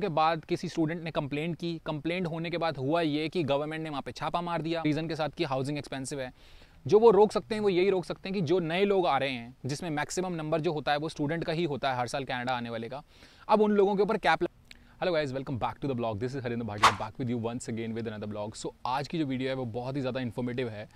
के बाद किसी स्टूडेंट ने कंप्लेंट की कंप्लेंट होने के बाद हुआ ये कि गवर्नमेंट ने वहाँ पे छापा मार दिया रीज़न के साथ कि हाउसिंग एक्सपेंसिव है जो वो रोक सकते हैं वो यही रोक सकते हैं कि जो नए लोग आ रहे हैं जिसमें मैक्सिमम नंबर जो होता है वो स्टूडेंट का ही होता है हर साल कनाडा आने वाले का अब उन लोगों के ऊपर cap hello guys welcome back to the blog this is Harinder Bhatia back with you once again with another blog so आज की जो वीडियो है वो बहुत ही ज़्यादा इन्फॉर्मेटिव है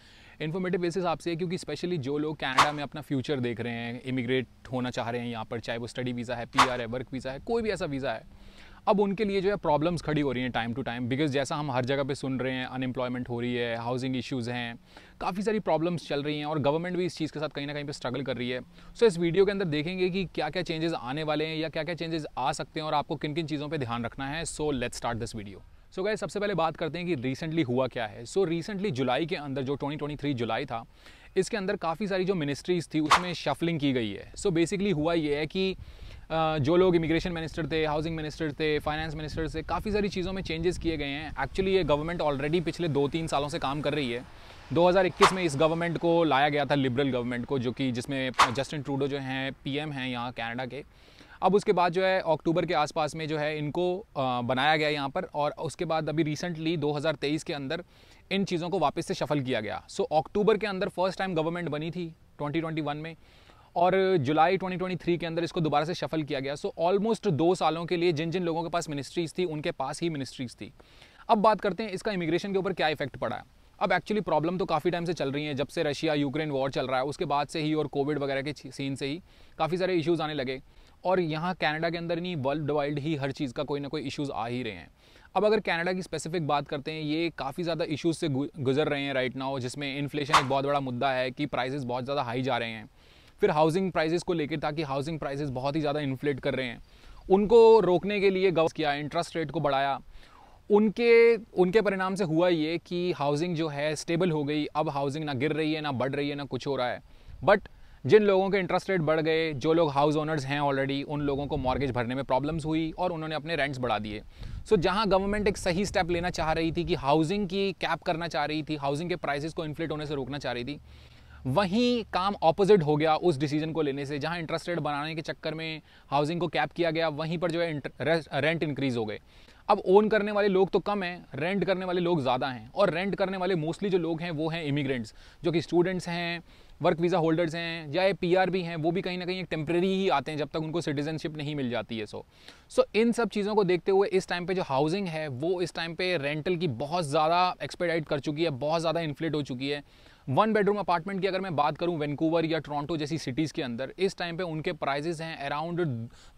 इन्फॉर्मेटिव बेसिस हिसाब से क्योंकि स्पेशली जो लोग कनाडा में अपना फ्यूचर देख रहे हैं इमिग्रेट होना चाह रहे हैं यहाँ पर चाहे वो स्टडी वीज़ा है पी है वर्क वीज़ा है कोई भी ऐसा वीज़ा है अब उनके लिए जो है प्रॉब्लम्स खड़ी हो रही हैं टाइम टू टाइम बिकॉज जैसा हम हर जगह पे सुन रहे हैं अनएम्प्लॉयमेंट हो रही है हाउसिंग इश्यूज़ हैं काफ़ी सारी प्रॉब्लम्स चल रही हैं और गवर्नमेंट भी इस चीज़ के साथ कहीं ना कहीं पर स्ट्रगल कर रही है सो so, इस वीडियो के अंदर देखेंगे कि क्या क्या चेंजेस आने वाले हैं या क्या क्या चेंजेस आ सकते हैं और आपको किन किन चीज़ों पर ध्यान रखना है so let start this video so गए सबसे पहले बात करते हैं कि रिसेंटली हुआ क्या है सो so, रिसेंटली जुलाई के अंदर जो ट्वेंटी जुलाई था इसके अंदर काफ़ी सारी जो मिनिस्ट्रीज़ थी उसमें शफलिंग की गई है सो so, बेसिकली हुआ ये है कि जो लोग इमिग्रेशन मिनिस्टर थे हाउसिंग मिनिस्टर थे फाइनेंस मिनिस्टर थे काफ़ी सारी चीज़ों में चेंजेस किए गए हैं एक्चुअली ये गवर्नमेंट ऑलरेडी पिछले दो तीन सालों से काम कर रही है 2021 में इस गवर्नमेंट को लाया गया था लिबरल गवर्नमेंट को जो कि जिसमें जस्टिन ट्रूडो जो हैं पीएम हैं यहाँ कनाडा के अब उसके बाद जो है अक्टूबर के आसपास में जो है इनको बनाया गया यहाँ पर और उसके बाद अभी रिसेंटली 2023 के अंदर इन चीज़ों को वापस से शफल किया गया सो so, अक्टूबर के अंदर फर्स्ट टाइम गवर्नमेंट बनी थी 2021 में और जुलाई 2023 के अंदर इसको दोबारा से शफल किया गया सो ऑलमोस्ट दो सालों के लिए जिन जिन लोगों के पास मिनिस्ट्रीज थी उनके पास ही मिनिस्ट्रीज थी अब बात करते हैं इसका इमिग्रेशन के ऊपर क्या इफेक्ट पड़ा है अब एक्चुअली प्रॉब्लम तो काफ़ी टाइम से चल रही है जब से रशिया यूक्रेन वॉर चल रहा है उसके बाद से ही और कोविड वगैरह के सीन से ही काफ़ी सारे इश्यूज़ आने लगे और यहाँ कनाडा के अंदर नहीं वर्ल्ड वाइड ही हर चीज़ का कोई ना कोई इश्यूज़ आ ही रहे हैं अब अगर कनाडा की स्पेसिफिक बात करते हैं ये काफ़ी ज़्यादा इश्यूज़ से गुजर रहे हैं राइट नाउ जिसमें इन्फ्लेशन एक बहुत बड़ा मुद्दा है कि प्राइसेस बहुत ज़्यादा हाई जा रहे हैं फिर हाउसिंग प्राइजेस को लेकर ताकि हाउसिंग प्राइजेस बहुत ही ज़्यादा इन्फ्लेट कर रहे हैं उनको रोकने के लिए गवर्स किया इंटरेस्ट रेट को बढ़ाया उनके उनके परिणाम से हुआ ये कि हाउसिंग जो है स्टेबल हो गई अब हाउसिंग ना गिर रही है ना बढ़ रही है ना कुछ हो रहा है बट जिन लोगों के इंटरेस्ट रेट बढ़ गए जो लोग हाउस ओनर्स हैं ऑलरेडी उन लोगों को मॉर्गेज भरने में प्रॉब्लम्स हुई और उन्होंने अपने रेंट्स बढ़ा दिए सो so, जहां गवर्नमेंट एक सही स्टेप लेना चाह रही थी कि हाउसिंग की कैप करना चाह रही थी हाउसिंग के प्राइसेस को इन्फ्लेट होने से रोकना चाह रही थी वहीं काम ऑपोजिट हो गया उस डिसीजन को लेने से जहां इंटरेस्ट रेट बनाने के चक्कर में हाउसिंग को कैप किया गया वहीं पर जो है रेंट इंक्रीज़ हो गए अब ओन करने वाले लोग तो कम हैं रेंट करने वाले लोग ज़्यादा हैं और रेंट करने वाले मोस्टली जो लोग हैं वो हैं इमिग्रेंट्स जो कि स्टूडेंट्स हैं वर्क वीज़ा होल्डर्स हैं या पी आर भी हैं वो भी कहीं ना कहीं एक टेम्प्रेरी ही आते हैं जब तक उनको सिटीजनशिप नहीं मिल जाती है सो सो इन सब चीज़ों को देखते हुए इस टाइम पे जो हाउसिंग है वो इस टाइम पे रेंटल की बहुत ज़्यादा एक्सपेडाइट कर चुकी है बहुत ज़्यादा इन्फ्लेट हो चुकी है वन बेडरूम अपार्टमेंट की अगर मैं बात करूँ वैंकूवर या टोरंटो जैसी सिटीज़ के अंदर इस टाइम पे उनके प्राइजेज हैं अराउंड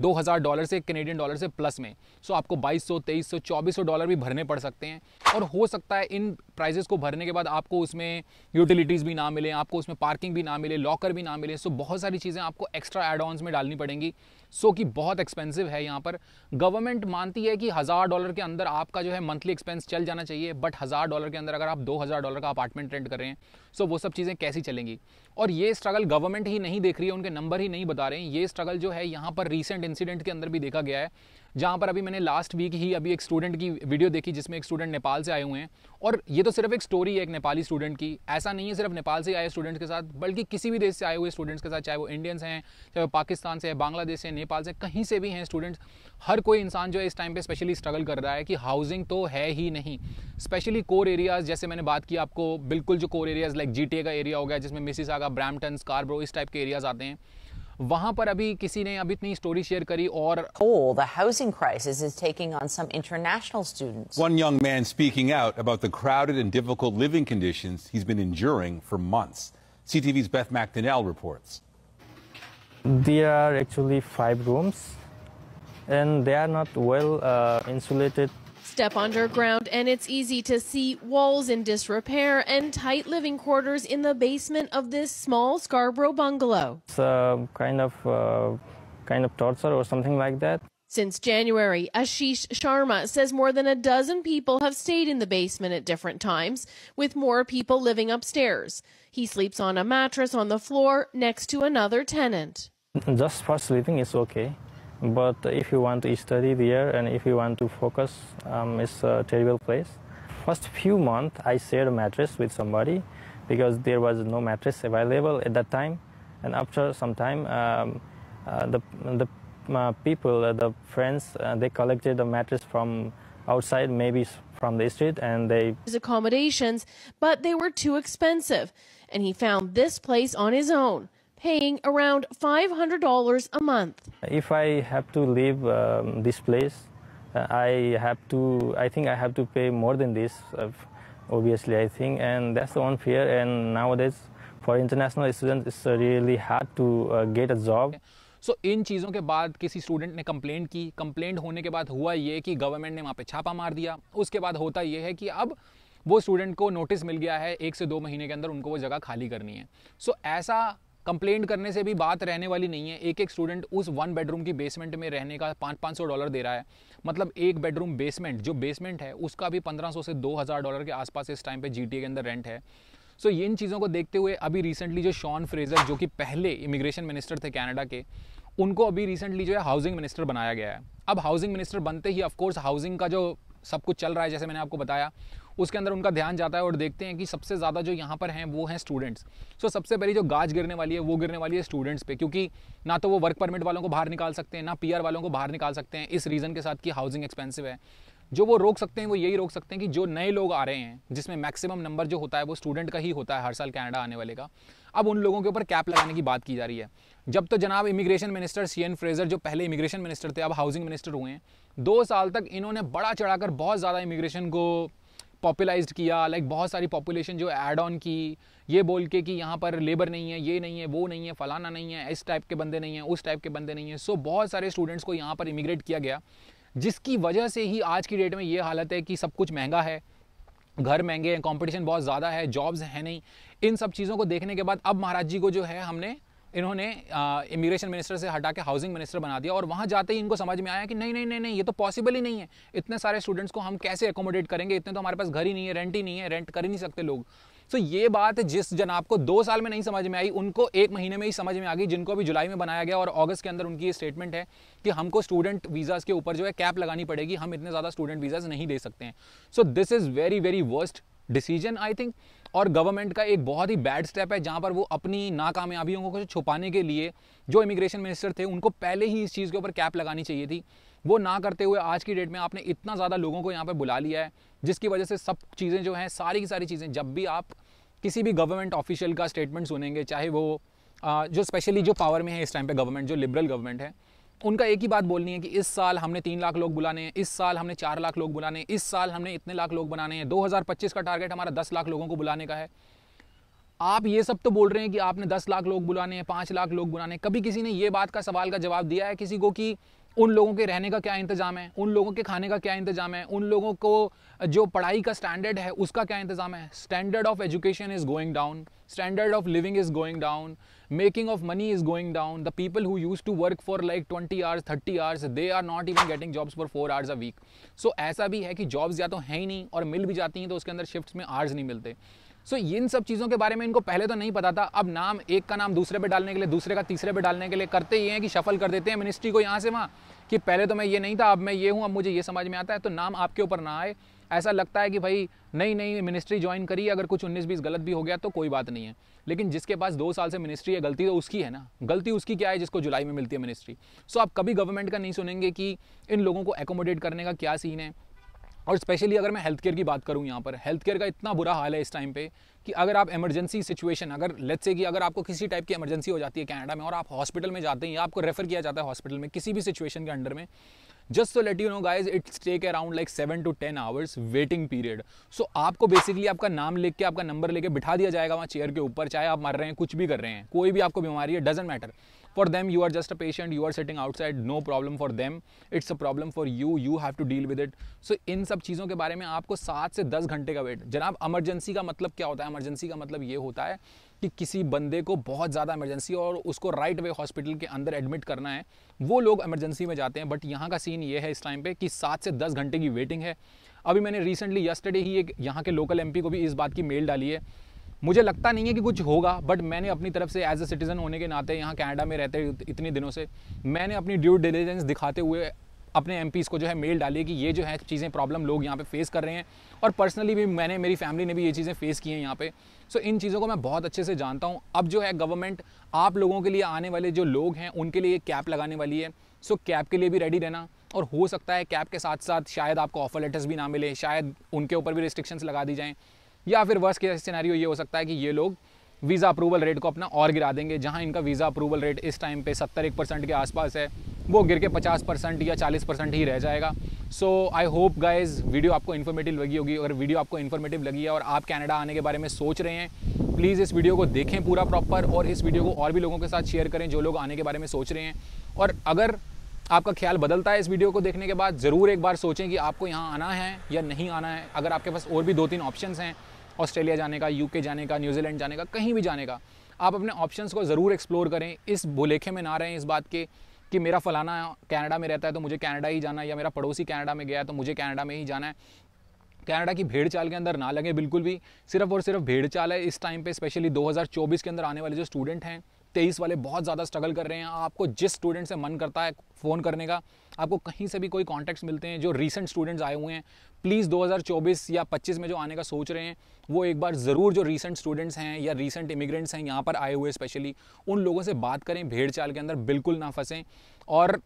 2000 डॉलर से कैनेडियन डॉलर से प्लस में सो आपको 2200 2300 2400 डॉलर भी भरने पड़ सकते हैं और हो सकता है इन प्राइजेस को भरने के बाद आपको उसमें यूटिलिटीज़ भी ना मिले आपको उसमें पार्किंग भी ना मिले लॉकर भी ना मिले सो बहुत सारी चीज़ें आपको एक्स्ट्रा एडवांस में डालनी पड़ेंगी सो कि बहुत एक्सपेंसिव है यहाँ पर गवर्नमेंट मानती है कि हज़ार डॉलर के अंदर आपका जो है मंथली एक्सपेंस चल जाना चाहिए बट हज़ार डॉलर के अंदर अगर आप दो हज़ार डॉलर का अपार्टमेंट रेंट कर रहे हैं सो वो सब चीज़ें कैसी चलेंगी और ये स्ट्रगल गवर्नमेंट ही नहीं देख रही है उनके नंबर ही नहीं बता रहे हैं ये स्ट्रगल जो है यहाँ पर रिसेंट इंसिडेंट के अंदर भी देखा गया है जहाँ पर अभी मैंने लास्ट वीक ही अभी एक स्टूडेंट की वीडियो देखी जिसमें एक स्टूडेंट नेपाल से आए हुए हैं और ये तो सिर्फ एक स्टोरी है एक नेपाली स्टूडेंट की ऐसा नहीं है सिर्फ नेपाल से आए स्टूडेंट्स के साथ बल्कि किसी भी देश से आए हुए स्टूडेंट्स के साथ चाहे वो इंडियंस हैं चाहे वो पाकिस्तान से है बांग्लादेश से नेपाल से कहीं से भी हैं स्टूडेंट्स हर कोई इंसान जो है इस टाइम पर स्पेशली स्ट्रगल कर रहा है कि हाउसिंग तो है ही नहीं स्पेशली कोर एरियाज जैसे मैंने बात की आपको बिल्कुल जो कोर एरियाज लाइक जी का एरिया हो गया जिसमें मिसिस आगा ब्रैमटन स्कारब्रो इस टाइप के एरियाज आते हैं वहां the housing crisis is taking on some international students. One young man speaking out about the crowded and difficult living conditions he's been enduring for months. CTV's Beth McDonnell reports. There are actually five rooms and they are not well uh, insulated step underground, and it's easy to see walls in disrepair and tight living quarters in the basement of this small Scarborough bungalow. It's uh, kind of uh, kind of torture or something like that. Since January, Ashish Sharma says more than a dozen people have stayed in the basement at different times, with more people living upstairs. He sleeps on a mattress on the floor next to another tenant. Just for sleeping is okay. But if you want to study there and if you want to focus, um, it's a terrible place. First few months, I shared a mattress with somebody because there was no mattress available at that time. And after some time, um, uh, the, the uh, people, uh, the friends, uh, they collected a mattress from outside, maybe from the street, and they. His accommodations, but they were too expensive, and he found this place on his own. paying around $500 a month. If I have to leave um, this place, uh, I have to, I think I have to pay more than this, uh, obviously, I think, and that's the one fear. And nowadays, for international students, it's really hard to uh, get a job. So so, इन चीज़ों के बाद किसी student ने complaint की complaint होने के बाद हुआ ये कि गवर्नमेंट ने वहाँ पे छापा मार दिया उसके बाद होता ये है कि अब वो स्टूडेंट को नोटिस मिल गया है एक से दो महीने के अंदर उनको वो जगह खाली करनी है सो so, ऐसा कंप्लेंट करने से भी बात रहने वाली नहीं है एक एक स्टूडेंट उस वन बेडरूम की बेसमेंट में रहने का पाँच पाँच सौ डॉलर दे रहा है मतलब एक बेडरूम बेसमेंट जो बेसमेंट है उसका भी पंद्रह सौ से दो हज़ार डॉलर के आसपास इस टाइम पे जी के अंदर रेंट है सो so, इन चीज़ों को देखते हुए अभी रिसेंटली जो शॉन फ्रेजर जो कि पहले इमिग्रेशन मिनिस्टर थे कैनेडा के उनको अभी रिसेंटली जो है हाउसिंग मिनिस्टर बनाया गया है अब हाउसिंग मिनिस्टर बनते ही ऑफकोर्स हाउसिंग का जो सब कुछ चल रहा है जैसे मैंने आपको बताया उसके अंदर उनका ध्यान जाता है और देखते हैं कि सबसे ज़्यादा जो यहाँ पर हैं वो हैं स्टूडेंट्स सो so, सबसे पहली जो गाज गिरने वाली है वो गिरने वाली है स्टूडेंट्स पे क्योंकि ना तो वो वर्क परमिट वालों को बाहर निकाल सकते हैं ना पी वालों को बाहर निकाल सकते हैं इस रीज़न के साथ कि हाउसिंग एक्सपेंसिव है जो वो रोक सकते हैं वो यही रोक सकते हैं कि जो नए लोग आ रहे हैं जिसमें मैक्सिमम नंबर जो होता है वो स्टूडेंट का ही होता है हर साल कनाडा आने वाले का अब उन लोगों के ऊपर कैप लगाने की बात की जा रही है जब तो जनाब immigration minister Sean Fraser जो पहले इमिग्रेशन मिनिस्टर थे अब हाउसिंग मिनिस्टर हुए हैं दो साल तक इन्होंने बड़ा चढ़ाकर बहुत ज़्यादा इमिग्रेशन को पॉपुलाइज किया लाइक बहुत सारी पॉपुलेशन जो ऐड ऑन की ये बोल के कि यहाँ पर लेबर नहीं है ये नहीं है वो नहीं है फलाना नहीं है इस टाइप के बंदे नहीं हैं उस टाइप के बंदे नहीं हैं सो so, बहुत सारे स्टूडेंट्स को यहाँ पर इमिग्रेट किया गया जिसकी वजह से ही आज की डेट में ये हालत है कि सब कुछ महंगा है घर महंगे हैं कॉम्पिटिशन बहुत ज़्यादा है जॉब्स हैं नहीं इन सब चीज़ों को देखने के बाद अब महाराज जी को जो है हमने इन्होंने इमिग्रेशन मिनिस्टर से हटा के हाउसिंग मिनिस्टर बना दिया और वहाँ जाते ही इनको समझ में आया कि नहीं नहीं नहीं नहीं ये तो पॉसिबल ही नहीं है इतने सारे स्टूडेंट्स को हम कैसे एकोमोडेट करेंगे इतने तो हमारे पास घर ही नहीं है रेंट ही नहीं है रेंट कर ही नहीं सकते लोग तो ये बात जिस जनाब को दो साल में नहीं समझ में आई उनको एक महीने में ही समझ में आ गई जिनको अभी जुलाई में बनाया गया और अगस्त के अंदर उनकी ये स्टेटमेंट है कि हमको स्टूडेंट वीज़ाज़ के ऊपर जो है कैप लगानी पड़ेगी हम इतने ज़्यादा स्टूडेंट वीज़ाज़ नहीं दे सकते हैं so this is very very worst decision I think और गवर्नमेंट का एक बहुत ही बैड स्टेप है जहाँ पर वो अपनी नाकामयाबियों को छुपाने के लिए जो इमिग्रेशन मिनिस्टर थे उनको पहले ही इस चीज़ के ऊपर कैप लगानी चाहिए थी वो ना करते हुए आज की डेट में आपने इतना ज़्यादा लोगों को यहाँ पर बुला लिया है जिसकी वजह से सब चीज़ें जो हैं सारी की सारी चीज़ें जब भी आप किसी भी गवर्नमेंट ऑफिशियल का स्टेटमेंट सुनेंगे चाहे वो जो स्पेशली जो पावर में है इस टाइम पे गवर्नमेंट जो लिबरल गवर्नमेंट है उनका एक ही बात बोलनी है कि इस साल हमने तीन लाख लोग बुलाने हैं इस साल हमने चार लाख लोग बुलाने हैं इस साल हमने इतने लाख लोग बनाने हैं 2025 का टारगेट हमारा दस लाख लोगों को बुलाने का है आप ये सब तो बोल रहे हैं कि आपने दस लाख लोग बुलाने हैं पाँच लाख लोग बुलाने हैं कभी किसी ने ये बात का सवाल का जवाब दिया है किसी को कि उन लोगों के रहने का क्या इंतज़ाम है उन लोगों के खाने का क्या इंतज़ाम है उन लोगों को जो पढ़ाई का स्टैंडर्ड है उसका क्या इंतज़ाम है standard of education is going down standard of living is going down making of money is going down the people who use to work for like twenty hours thirty hours they are not even getting jobs for four hours a week so ऐसा भी है कि jobs या तो हैं ही नहीं और मिल भी जाती हैं तो उसके अंदर शिफ्ट में आवर्स नहीं मिलते सो so, इन सब चीज़ों के बारे में इनको पहले तो नहीं पता था अब नाम एक का नाम दूसरे पे डालने के लिए दूसरे का तीसरे पे डालने के लिए करते ये हैं कि शफल कर देते हैं मिनिस्ट्री को यहाँ से वहाँ कि पहले तो मैं ये नहीं था अब मैं ये हूँ अब मुझे ये समझ में आता है तो नाम आपके ऊपर ना आए ऐसा लगता है कि भाई नई नई मिनिस्ट्री ज्वाइन करी अगर कुछ उन्नीस बीस गलत भी हो गया तो कोई बात नहीं है लेकिन जिसके पास दो साल से मिनिस्ट्री है गलती तो उसकी है ना गलती उसकी क्या है जिसको जुलाई में मिलती है मिनिस्ट्री सो आप कभी गवर्नमेंट का नहीं सुनेंगे कि इन लोगों को एकोमोडेट करने का क्या सीन है और स्पेशली अगर मैं हेल्थ केयर की बात करूँ यहाँ पर हेल्थ केयर का इतना बुरा हाल है इस टाइम पे कि अगर आप इमरजेंसी सिचुएशन अगर लेट्स से कि अगर आपको किसी टाइप की इमरजेंसी हो जाती है कनाडा में और आप हॉस्पिटल में जाते हैं या आपको रेफ़र किया जाता है हॉस्पिटल में किसी भी सिचुएशन के अंडर में just so let you know guys it's take around like seven to ten hours waiting period so आपको बेसिकली आपका नाम लिख के आपका नंबर लेके बिठा दिया जाएगा वहाँ चेयर के ऊपर चाहे आप मर रहे हैं कुछ भी कर रहे हैं कोई भी आपको बीमारी है doesn't matter for them you are just a patient you are sitting outside no problem for them it's a problem for you you have to deal with it so इन सब चीज़ों के बारे में आपको सात से दस घंटे का वेट जनाब एमरजेंसी का मतलब क्या होता है एमरजेंसी का मतलब ये होता है कि किसी बंदे को बहुत ज़्यादा इमरजेंसी और उसको राइट वे हॉस्पिटल के अंदर एडमिट करना है वो लोग इमरजेंसी में जाते हैं बट यहाँ का सीन ये है इस टाइम पे कि सात से दस घंटे की वेटिंग है अभी मैंने रिसेंटली यस्टरडे ही एक यहाँ के लोकल एमपी को भी इस बात की मेल डाली है मुझे लगता नहीं है कि कुछ होगा बट मैंने अपनी तरफ से एज ए सिटीज़न होने के नाते यहाँ कैनेडा में रहते इतने दिनों से मैंने अपनी ड्यू डिलीजेंस दिखाते हुए अपने एम को जो है मेल डालिए कि ये जो है चीज़ें प्रॉब्लम लोग यहाँ पे फेस कर रहे हैं और पर्सनली भी मैंने मेरी फैमिली ने भी ये चीज़ें फेस की हैं यहाँ पे सो so, इन चीज़ों को मैं बहुत अच्छे से जानता हूँ अब जो है गवर्नमेंट आप लोगों के लिए आने वाले जो लोग हैं उनके लिए कैप लगाने वाली है सो so, कैप के लिए भी रेडी रहना और हो सकता है कैप के साथ साथ शायद आपको ऑफर लेटर्स भी ना मिले शायद उनके ऊपर भी रिस्ट्रिक्शंस लगा दी जाएँ या फिर वर्ष के सिनारियो ये हो सकता है कि ये लोग वीज़ा अप्रूवल रेट को अपना और गिरा देंगे जहाँ इनका वीज़ा अप्रूवल रेट इस टाइम पे सत्तर एक परसेंट के आसपास है वो गिर के 50 परसेंट या 40 परसेंट ही रह जाएगा so I hope guys video आपको इन्फॉर्मेटिव लगी होगी अगर वीडियो आपको इन्फॉर्मेटिव लगी है और आप कनाडा आने के बारे में सोच रहे हैं प्लीज़ इस वीडियो को देखें पूरा प्रॉपर और इस वीडियो को और भी लोगों के साथ शेयर करें जो लोग आने के बारे में सोच रहे हैं और अगर आपका ख्याल बदलता है इस वीडियो को देखने के बाद ज़रूर एक बार सोचें कि आपको यहाँ आना है या नहीं आना है अगर आपके पास और भी दो तीन ऑप्शन हैं ऑस्ट्रेलिया जाने का यूके जाने का न्यूजीलैंड जाने का कहीं भी जाने का आप अपने ऑप्शंस को ज़रूर एक्सप्लोर करें इस भुलेखे में ना रहें इस बात के कि मेरा फ़लाना कनाडा में रहता है तो मुझे कनाडा ही जाना है या मेरा पड़ोसी कनाडा में गया है तो मुझे कनाडा में ही जाना है कनाडा की भेड़ चाल के अंदर ना लगे बिल्कुल भी सिर्फ और सिर्फ भेड़ चाल है इस टाइम पे स्पेशली 2024 के अंदर आने वाले जो स्टूडेंट हैं तेईस वाले बहुत ज़्यादा स्ट्रगल कर रहे हैं आपको जिस स्टूडेंट से मन करता है फ़ोन करने का आपको कहीं से भी कोई कॉन्टैक्ट्स मिलते हैं जो रिसेंट स्टूडेंट्स आए हुए हैं प्लीज़ 2024 या 25 में जो आने का सोच रहे हैं वो एक बार ज़रूर जो रीसेंट स्टूडेंट्स हैं या रीसेंट इमिग्रेंट्स हैं यहाँ पर आए हुए स्पेशली उन लोगों से बात करें भीड़ चाल के अंदर बिल्कुल ना फंसें और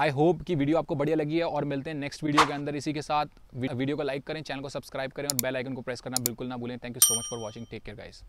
आई होप कि वीडियो आपको बढ़िया लगी है और मिलते हैं नेक्स्ट वीडियो के अंदर इसी के साथ वीडियो को लाइक करें चैनल को सब्सक्राइब करें और बेल आइकन को प्रेस करना बिल्कुल ना भूलें thank you so much for watching take care guys